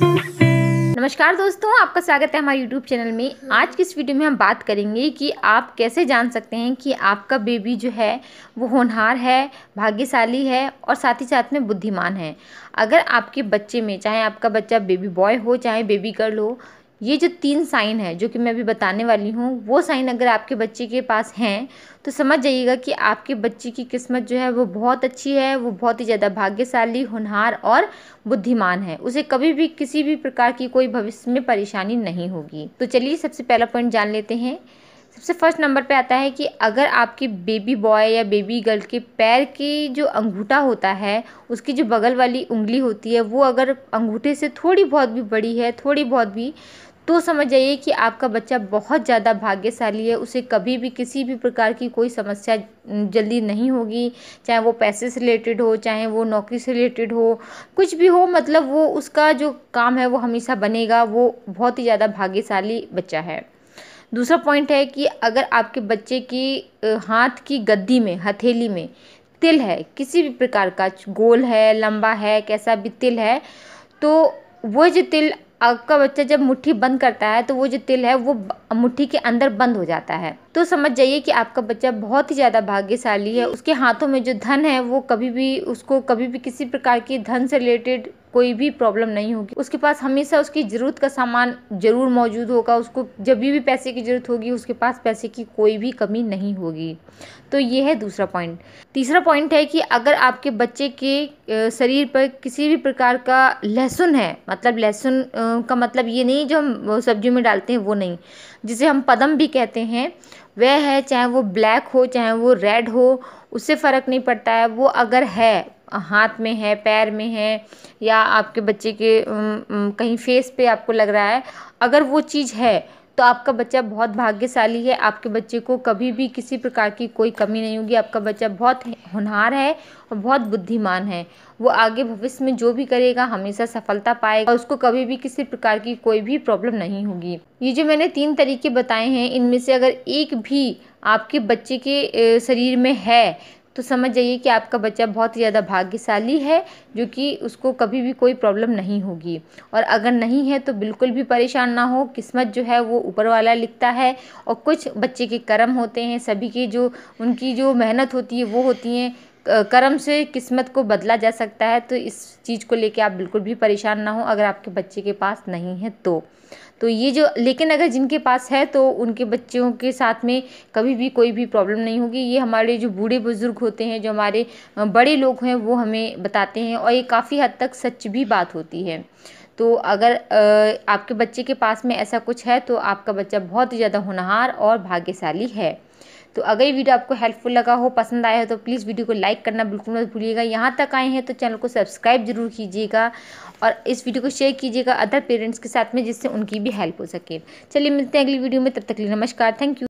नमस्कार दोस्तों आपका स्वागत है हमारे YouTube चैनल में आज की इस वीडियो में हम बात करेंगे कि आप कैसे जान सकते हैं कि आपका बेबी जो है वो होनहार है भाग्यशाली है और साथ ही साथ में बुद्धिमान है अगर आपके बच्चे में चाहे आपका बच्चा बेबी बॉय हो चाहे बेबी गर्ल हो ये जो तीन साइन है जो कि मैं अभी बताने वाली हूँ वो साइन अगर आपके बच्चे के पास हैं तो समझ जाइएगा कि आपके बच्चे की किस्मत जो है वो बहुत अच्छी है वो बहुत ही ज़्यादा भाग्यशाली होनहार और बुद्धिमान है उसे कभी भी किसी भी प्रकार की कोई भविष्य में परेशानी नहीं होगी तो चलिए सबसे पहला पॉइंट जान लेते हैं सबसे फर्स्ट नंबर पे आता है कि अगर आपके बेबी बॉय या बेबी गर्ल के पैर की जो अंगूठा होता है उसकी जो बगल वाली उंगली होती है वो अगर अंगूठे से थोड़ी बहुत भी बड़ी है थोड़ी बहुत भी तो समझ जाइए कि आपका बच्चा बहुत ज़्यादा भाग्यशाली है उसे कभी भी किसी भी प्रकार की कोई समस्या जल्दी नहीं होगी चाहे वो पैसे से रिलेटेड हो चाहे वो नौकरी से रिलेटेड हो कुछ भी हो मतलब वो उसका जो काम है वो हमेशा बनेगा वो बहुत ही ज़्यादा भाग्यशाली बच्चा है दूसरा पॉइंट है कि अगर आपके बच्चे की हाथ की गद्दी में हथेली में तिल है किसी भी प्रकार का गोल है लंबा है कैसा भी तिल है तो वो जो तिल आपका बच्चा जब मुट्ठी बंद करता है तो वो जो तिल है वो मुट्ठी के अंदर बंद हो जाता है तो समझ जाइए कि आपका बच्चा बहुत ही ज़्यादा भाग्यशाली है उसके हाथों में जो धन है वो कभी भी उसको कभी भी किसी प्रकार की धन से रिलेटेड कोई भी प्रॉब्लम नहीं होगी उसके पास हमेशा उसकी ज़रूरत का सामान ज़रूर मौजूद होगा उसको जब भी पैसे की ज़रूरत होगी उसके पास पैसे की कोई भी कमी नहीं होगी तो ये है दूसरा पॉइंट तीसरा पॉइंट है कि अगर आपके बच्चे के शरीर पर किसी भी प्रकार का लहसुन है मतलब लहसुन का मतलब ये नहीं जो हम सब्जियों में डालते हैं वो नहीं जिसे हम पदम भी कहते हैं वह है चाहे वो ब्लैक हो चाहे वो रेड हो उससे फ़र्क नहीं पड़ता है वो अगर है हाथ में है पैर में है या आपके बच्चे के कहीं फेस पे आपको लग रहा है अगर वो चीज़ है तो आपका बच्चा बहुत भाग्यशाली है आपके बच्चे को कभी भी किसी प्रकार की कोई कमी नहीं होगी आपका बच्चा बहुत होनहार है और बहुत बुद्धिमान है वो आगे भविष्य में जो भी करेगा हमेशा सफलता पाएगा उसको कभी भी किसी प्रकार की कोई भी प्रॉब्लम नहीं होगी ये जो मैंने तीन तरीके बताए हैं इनमें से अगर एक भी आपके बच्चे के शरीर में है तो समझ जाइए कि आपका बच्चा बहुत ही ज़्यादा भाग्यशाली है जो कि उसको कभी भी कोई प्रॉब्लम नहीं होगी और अगर नहीं है तो बिल्कुल भी परेशान ना हो किस्मत जो है वो ऊपर वाला लिखता है और कुछ बच्चे के कर्म होते हैं सभी के जो उनकी जो मेहनत होती है वो होती हैं कर्म से किस्मत को बदला जा सकता है तो इस चीज़ को लेकर आप बिल्कुल भी परेशान ना हो अगर आपके बच्चे के पास नहीं है तो तो ये जो लेकिन अगर जिनके पास है तो उनके बच्चों के साथ में कभी भी कोई भी प्रॉब्लम नहीं होगी ये हमारे जो बूढ़े बुज़ुर्ग होते हैं जो हमारे बड़े लोग हैं वो हमें बताते हैं और ये काफ़ी हद तक सच भी बात होती है तो अगर आपके बच्चे के पास में ऐसा कुछ है तो आपका बच्चा बहुत ही ज़्यादा होनहार और भाग्यशाली है तो अगर ये वीडियो आपको हेल्पफुल लगा हो पसंद आया हो तो प्लीज़ वीडियो को लाइक करना बिल्कुल मत भूलिएगा यहाँ तक आए हैं तो चैनल को सब्सक्राइब जरूर कीजिएगा और इस वीडियो को शेयर कीजिएगा अदर पेरेंट्स के साथ में जिससे उनकी भी हेल्प हो सके चलिए मिलते हैं अगली वीडियो में तब तक के लिए नमस्कार थैंक यू